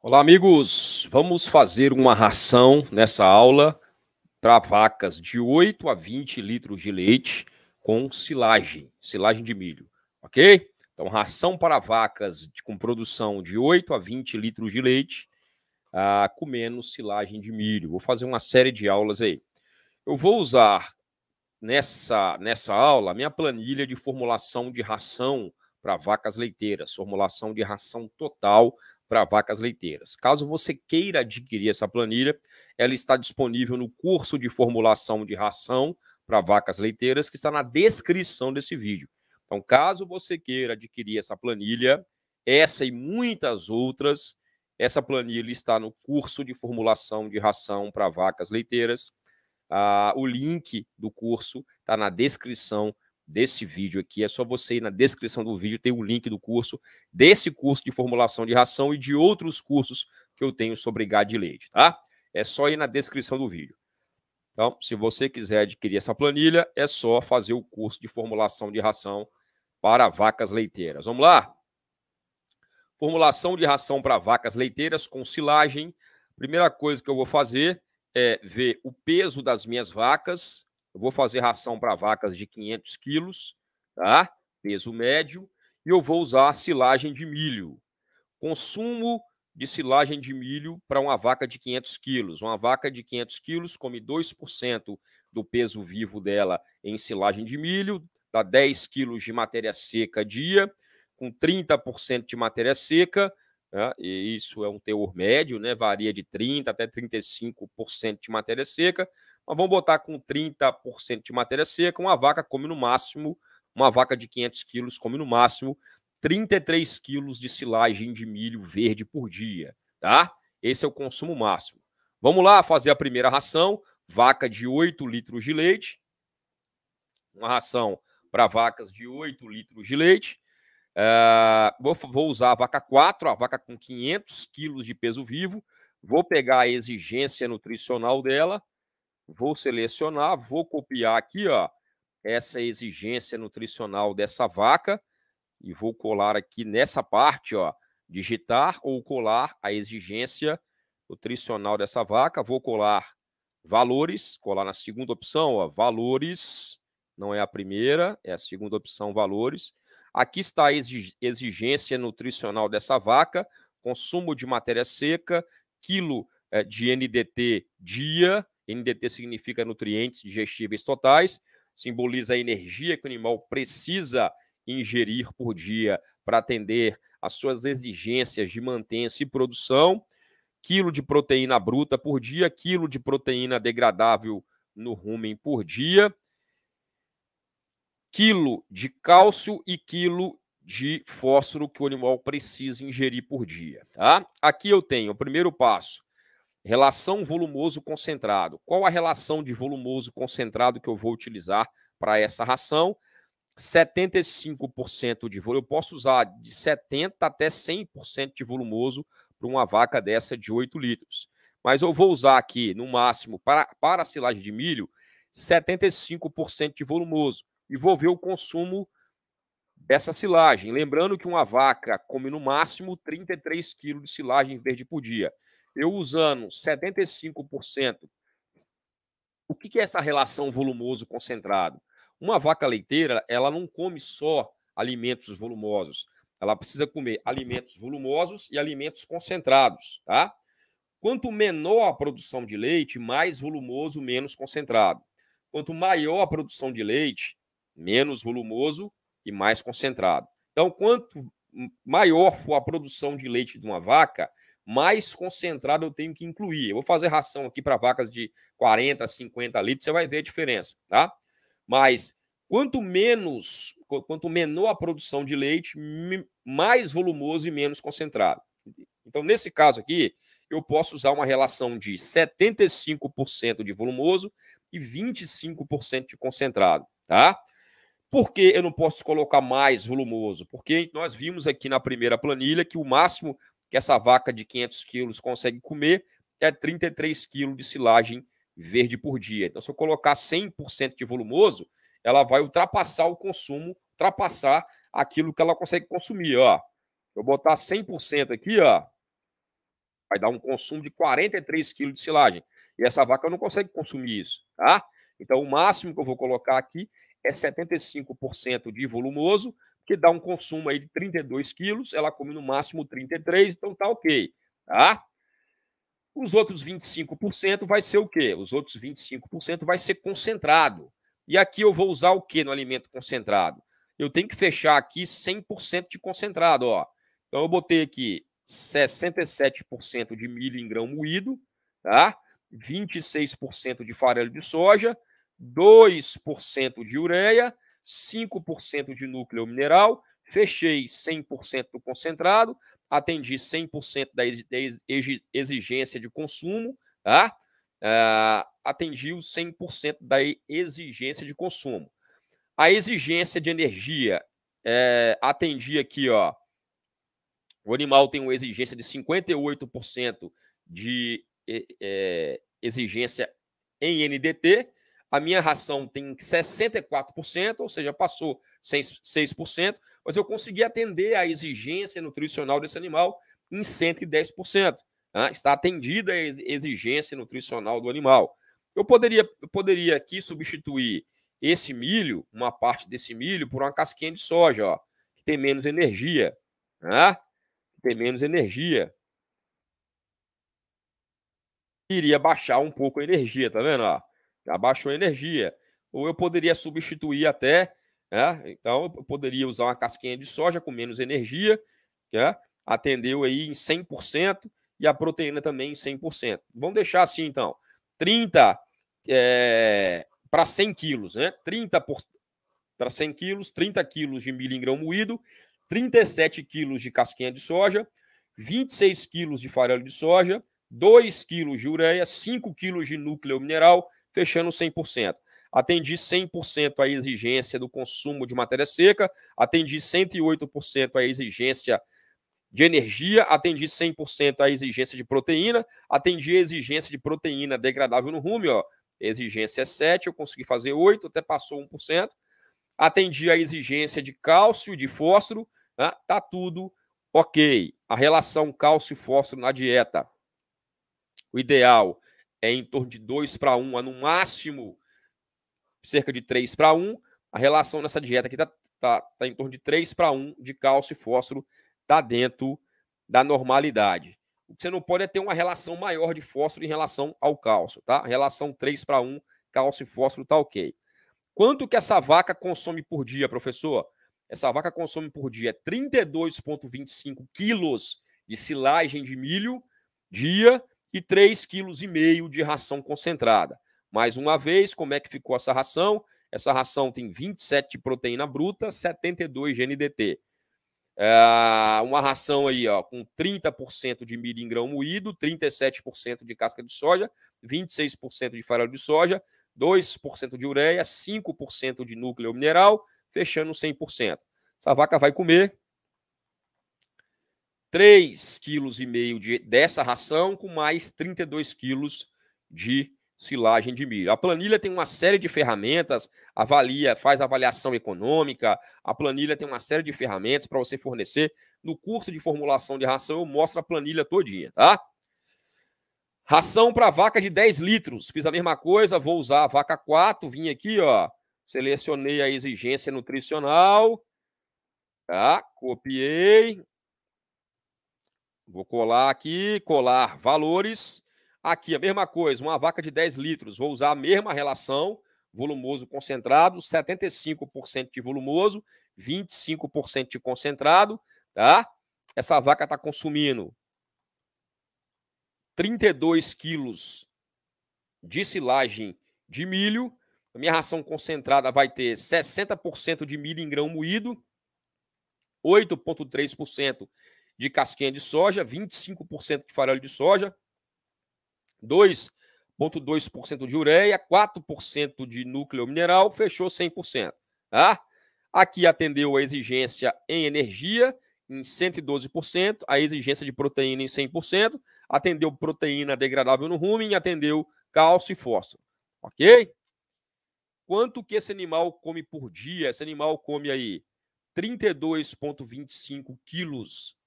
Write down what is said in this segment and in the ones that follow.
Olá, amigos! Vamos fazer uma ração nessa aula para vacas de 8 a 20 litros de leite com silagem, silagem de milho, ok? Então, ração para vacas com produção de 8 a 20 litros de leite ah, com menos silagem de milho. Vou fazer uma série de aulas aí. Eu vou usar nessa, nessa aula a minha planilha de formulação de ração para vacas leiteiras, formulação de ração total para vacas leiteiras. Caso você queira adquirir essa planilha, ela está disponível no curso de formulação de ração para vacas leiteiras, que está na descrição desse vídeo. Então, caso você queira adquirir essa planilha, essa e muitas outras, essa planilha está no curso de formulação de ração para vacas leiteiras. Ah, o link do curso está na descrição desse vídeo aqui. É só você ir na descrição do vídeo, tem o link do curso, desse curso de formulação de ração e de outros cursos que eu tenho sobre gado de leite, tá? É só ir na descrição do vídeo. Então, se você quiser adquirir essa planilha, é só fazer o curso de formulação de ração para vacas leiteiras. Vamos lá? Formulação de ração para vacas leiteiras com silagem. Primeira coisa que eu vou fazer é ver o peso das minhas vacas, eu vou fazer ração para vacas de 500 quilos, tá? peso médio, e eu vou usar silagem de milho. Consumo de silagem de milho para uma vaca de 500 quilos. Uma vaca de 500 quilos come 2% do peso vivo dela em silagem de milho, dá 10 quilos de matéria seca dia, com 30% de matéria seca, né? isso é um teor médio, né? varia de 30% até 35% de matéria seca. Mas vamos botar com 30% de matéria seca, uma vaca come no máximo, uma vaca de 500 quilos come no máximo 33 quilos de silagem de milho verde por dia, tá? Esse é o consumo máximo. Vamos lá fazer a primeira ração, vaca de 8 litros de leite, uma ração para vacas de 8 litros de leite. Uh, vou, vou, usar a vaca 4, a vaca com 500 quilos de peso vivo. Vou pegar a exigência nutricional dela, Vou selecionar, vou copiar aqui, ó, essa exigência nutricional dessa vaca e vou colar aqui nessa parte, ó, digitar ou colar a exigência nutricional dessa vaca. Vou colar valores, colar na segunda opção, ó, valores, não é a primeira, é a segunda opção, valores. Aqui está a exigência nutricional dessa vaca, consumo de matéria seca, quilo eh, de NDT dia, NDT significa nutrientes digestíveis totais, simboliza a energia que o animal precisa ingerir por dia para atender às suas exigências de manutenção e produção. Quilo de proteína bruta por dia, quilo de proteína degradável no rumen por dia, quilo de cálcio e quilo de fósforo que o animal precisa ingerir por dia. Tá? Aqui eu tenho o primeiro passo: Relação volumoso concentrado. Qual a relação de volumoso concentrado que eu vou utilizar para essa ração? 75% de volume. Eu posso usar de 70% até 100% de volumoso para uma vaca dessa de 8 litros. Mas eu vou usar aqui, no máximo, para, para a silagem de milho, 75% de volumoso. E vou ver o consumo dessa silagem. Lembrando que uma vaca come no máximo 33 kg de silagem verde por dia eu usando 75%, o que, é essa relação volumoso concentrado? Uma vaca leiteira, ela não come só alimentos volumosos. Ela precisa comer alimentos volumosos e alimentos concentrados, tá? Quanto menor a produção de leite, mais volumoso, menos concentrado. Quanto maior a produção de leite, menos volumoso e mais concentrado. Então, quanto maior for a produção de leite de uma vaca, mais concentrado eu tenho que incluir. Eu vou fazer ração aqui para vacas de 40, 50 litros, você vai ver a diferença, tá? Mas quanto menos, quanto menor a produção de leite, mais volumoso e menos concentrado. Então, nesse caso aqui, eu posso usar uma relação de 75% de volumoso e 25% de concentrado, tá? Por que eu não posso colocar mais volumoso? Porque nós vimos aqui na primeira planilha que o máximo que essa vaca de 500 quilos consegue comer é 33 quilos de silagem verde por dia. Então, se eu colocar 100% de volumoso, ela vai ultrapassar o consumo, ultrapassar aquilo que ela consegue consumir. Ó. Eu botar 100% aqui, ó, vai dar um consumo de 43 quilos de silagem. E essa vaca não consegue consumir isso, tá? Então, o máximo que eu vou colocar aqui é 75% de volumoso que dá um consumo aí de 32 quilos, ela come no máximo 33, então tá ok, tá? Os outros 25% vai ser o quê? Os outros 25% vai ser concentrado. E aqui eu vou usar o quê no alimento concentrado? Eu tenho que fechar aqui 100% de concentrado, ó. Então eu botei aqui 67% de milho em grão moído, tá? 26% de farelo de soja, 2% de ureia 5% de núcleo mineral, fechei 100% do concentrado, atendi 100% da exigência de consumo, tá? Uh, atendi o 100% da exigência de consumo. A exigência de energia, é, atendi aqui, ó. O animal tem uma exigência de 58% de é, é, exigência em NDT, a minha ração tem 64%, ou seja, passou 6%, 6%, mas eu consegui atender a exigência nutricional desse animal em 110%. Né? Tá? Está atendida a exigência nutricional do animal. Eu poderia, eu poderia aqui substituir esse milho, uma parte desse milho, por uma casquinha de soja, ó, que tem menos energia. Né? Tem menos energia. Iria baixar um pouco a energia, tá vendo? Ó? abaixou a energia. Ou eu poderia substituir até, né? então eu poderia usar uma casquinha de soja com menos energia, né? atendeu aí em 100% e a proteína também em 100%. Vamos deixar assim então, 30 é, para 100 quilos, né? 30 para 100 quilos, 30 quilos de milho em grão moído, 37 quilos de casquinha de soja, 26 quilos de farelo de soja, 2 quilos de ureia, 5 quilos de núcleo mineral, fechando 100%. Atendi 100% a exigência do consumo de matéria seca, atendi 108% a exigência de energia, atendi 100% a exigência de proteína, atendi a exigência de proteína degradável no rumo, ó. Exigência é 7, eu consegui fazer 8, até passou 1%. Atendi a exigência de cálcio, de fósforo, né? tá tudo ok. A relação cálcio-fósforo na dieta, o ideal é em torno de 2 para 1, a no máximo cerca de 3 para 1. A relação nessa dieta aqui está tá, tá em torno de 3 para 1 de cálcio e fósforo, está dentro da normalidade. O que você não pode é ter uma relação maior de fósforo em relação ao cálcio, tá? Relação 3 para 1, cálcio e fósforo está ok. Quanto que essa vaca consome por dia, professor? Essa vaca consome por dia 32,25 quilos de silagem de milho dia e 3,5 kg de ração concentrada. Mais uma vez, como é que ficou essa ração? Essa ração tem 27 de proteína bruta, 72 de NDT. É ah, uma ração aí ó, com 30% de milho em grão moído, 37% de casca de soja, 26% de farelo de soja, 2% de ureia, 5% de núcleo mineral, fechando 100%. Essa vaca vai comer 3,5 kg de, dessa ração com mais 32 quilos de silagem de milho. A planilha tem uma série de ferramentas, avalia, faz avaliação econômica, a planilha tem uma série de ferramentas para você fornecer. No curso de formulação de ração eu mostro a planilha todinha, tá? Ração para vaca de 10 litros. Fiz a mesma coisa, vou usar a vaca 4, vim aqui, ó, selecionei a exigência nutricional, tá? Copiei, Vou colar aqui, colar valores. Aqui a mesma coisa, uma vaca de 10 litros. Vou usar a mesma relação, volumoso concentrado, 75% de volumoso, 25% de concentrado, tá? Essa vaca está consumindo 32 quilos de silagem de milho. A minha ração concentrada vai ter 60% de milho em grão moído, 8,3% de casquinha de soja, 25% de farelo de soja, 2,2% de ureia, 4% de núcleo mineral, fechou 100%. Tá? Aqui atendeu a exigência em energia em 112%, a exigência de proteína em 100%, atendeu proteína degradável no rumen, atendeu cálcio e fósforo. Ok? Quanto que esse animal come por dia? Esse animal come aí 32,25 quilos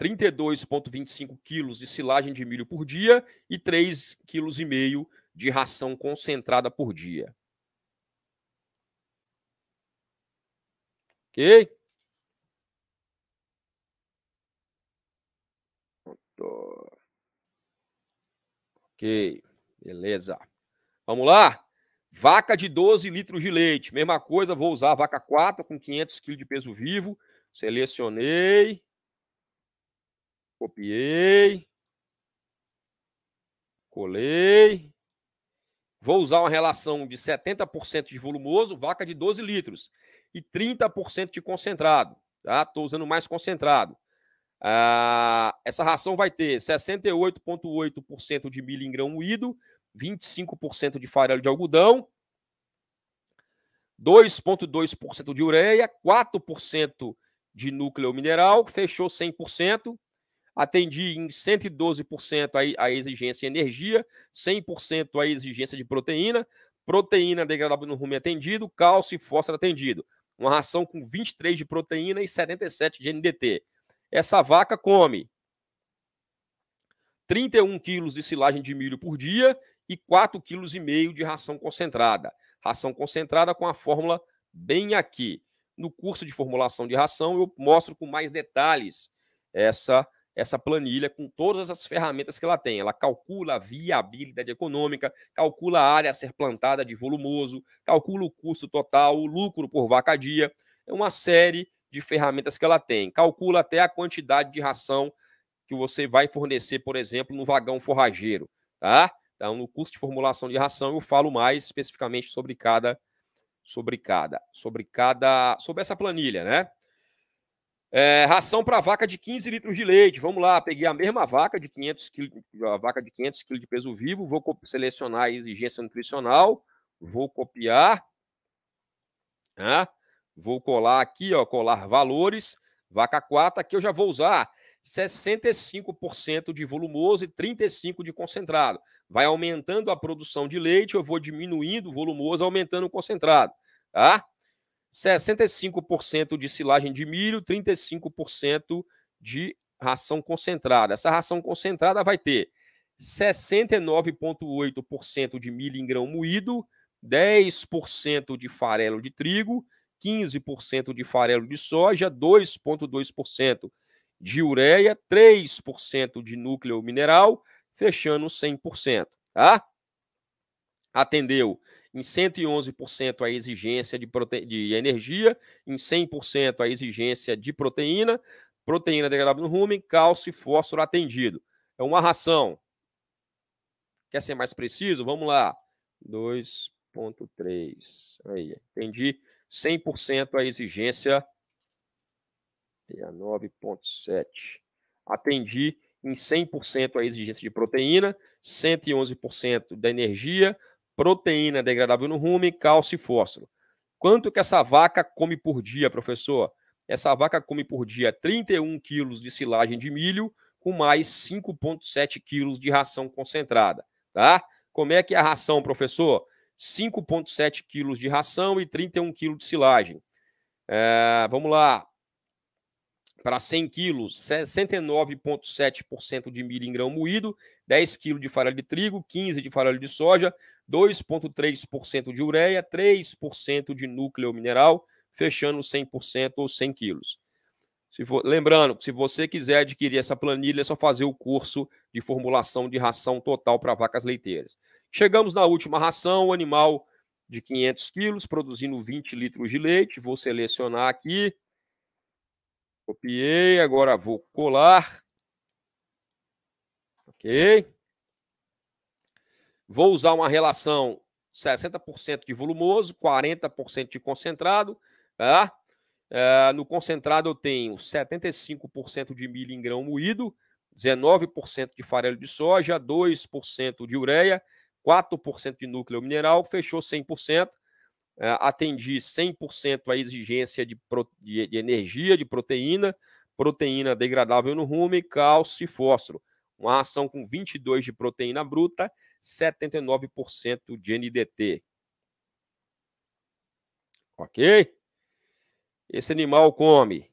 32,25 quilos de silagem de milho por dia e 3,5 kg de ração concentrada por dia. Ok? Ok, beleza. Vamos lá? Vaca de 12 litros de leite. Mesma coisa, vou usar a vaca 4 com 500 kg de peso vivo. Selecionei. Copiei. Colei. Vou usar uma relação de 70% de volumoso, vaca de 12 litros, e 30% de concentrado. Tá? Estou usando mais concentrado. Ah, essa ração vai ter 68,8% de milho em grão moído, 25% de farelo de algodão, 2,2% de ureia, 4% de núcleo mineral, fechou 100%, atendi em 112% a, a exigência de energia, 100% a exigência de proteína, proteína degradável no rumo atendido, cálcio e fósforo atendido. Uma ração com 23 de proteína e 77 de NDT. Essa vaca come 31 quilos de silagem de milho por dia e 4,5 kg de ração concentrada. Ração concentrada com a fórmula bem aqui. No curso de formulação de ração, eu mostro com mais detalhes essa essa planilha com todas as ferramentas que ela tem. Ela calcula a viabilidade econômica, calcula a área a ser plantada de volumoso, calcula o custo total, o lucro por vaca dia, é uma série de ferramentas que ela tem. Calcula até a quantidade de ração que você vai fornecer, por exemplo, no vagão forrageiro, tá? Então, no custo de formulação de ração, eu falo mais especificamente sobre cada sobre cada, sobre cada, sobre essa planilha, né? É, ração para vaca de 15 litros de leite. Vamos lá, peguei a mesma vaca de 500 quilos, a vaca de 500 quilos de peso vivo. Vou selecionar a exigência nutricional. Vou copiar. Né? Vou colar aqui, ó, colar valores. Vaca 4, aqui eu já vou usar 65% de volumoso e 35% de concentrado. Vai aumentando a produção de leite, eu vou diminuindo o volumoso, aumentando o concentrado. Tá? 65% de silagem de milho, 35% de ração concentrada. Essa ração concentrada vai ter 69,8% de milho em grão moído, 10% de farelo de trigo, 15% de farelo de soja, 2,2% de ureia, 3% de núcleo mineral, fechando 100%. Tá? Atendeu em 111% a exigência de, prote... de energia, em 100% a exigência de proteína, proteína degradável no rumen, cálcio e fósforo atendido. É uma ração. Quer ser mais preciso? Vamos lá. 2.3. Aí, entendi. 100% a exigência. 9.7. É, Atendi em 100% a exigência de proteína, 111% da energia, proteína degradável no rumen, cálcio e fósforo. Quanto que essa vaca come por dia, professor? Essa vaca come por dia 31 quilos de silagem de milho com mais 5,7 quilos de ração concentrada, tá? Como é que é a ração, professor? 5,7 quilos de ração e 31 quilos de silagem. É, vamos lá. Para 100 quilos, 69,7% de milho em grão moído, 10 quilos de farinha de trigo, 15 de farinha de soja, 2,3% de ureia, 3% de núcleo mineral, fechando 100% ou 100 quilos. For, lembrando, se você quiser adquirir essa planilha, é só fazer o curso de formulação de ração total para vacas leiteiras. Chegamos na última ração, o animal de 500 quilos, produzindo 20 litros de leite. Vou selecionar aqui. Copiei, agora vou colar. Ok. Vou usar uma relação 60% de volumoso, 40% de concentrado. Tá? Eh, no concentrado eu tenho 75% de milho em grão moído, 19% de farelo de soja, 2% de ureia, 4% de núcleo mineral, fechou 100%. Eh, atendi 100% a exigência de, de, de, energia, de proteína, proteína degradável no rumo, cálcio e fósforo. Uma ração com 22 de proteína bruta, 79% de NDT. Ok? Esse animal come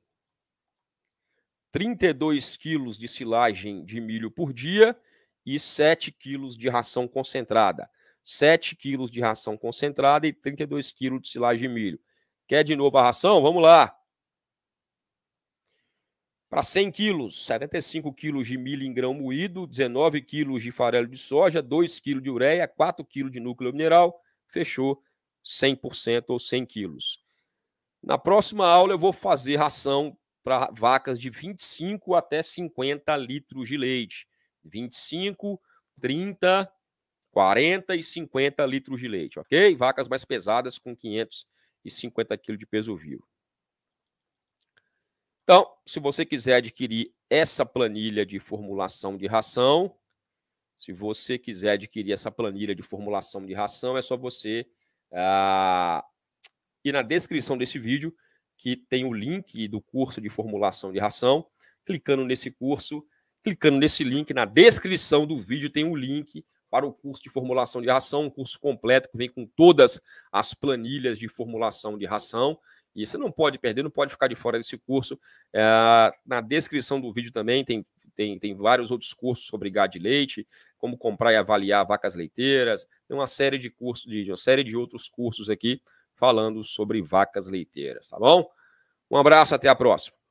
32 quilos de silagem de milho por dia e 7 quilos de ração concentrada. 7 quilos de ração concentrada e 32 quilos de silagem de milho. Quer de novo a ração? Vamos lá para 100 quilos, 75 quilos de milho em grão moído, 19 quilos de farelo de soja, 2 quilos de ureia, 4 quilos de núcleo mineral, fechou 100% ou 100 quilos. Na próxima aula eu vou fazer ração para vacas de 25 até 50 litros de leite. 25, 30, 40 e 50 litros de leite, ok? Vacas mais pesadas com 550 quilos de peso vivo. Então, se você quiser adquirir essa planilha de formulação de ração, se você quiser adquirir essa planilha de formulação de ração, é só você ah, ir na descrição desse vídeo, que tem o link do curso de formulação de ração. Clicando nesse curso, clicando nesse link, na descrição do vídeo tem o um link para o curso de formulação de ração, um curso completo que vem com todas as planilhas de formulação de ração. E você não pode perder, não pode ficar de fora desse curso. É, na descrição do vídeo também tem, tem, tem vários outros cursos sobre gado de leite, como comprar e avaliar vacas leiteiras. Tem uma série de cursos, de uma série de outros cursos aqui falando sobre vacas leiteiras, tá bom? Um abraço, até a próxima.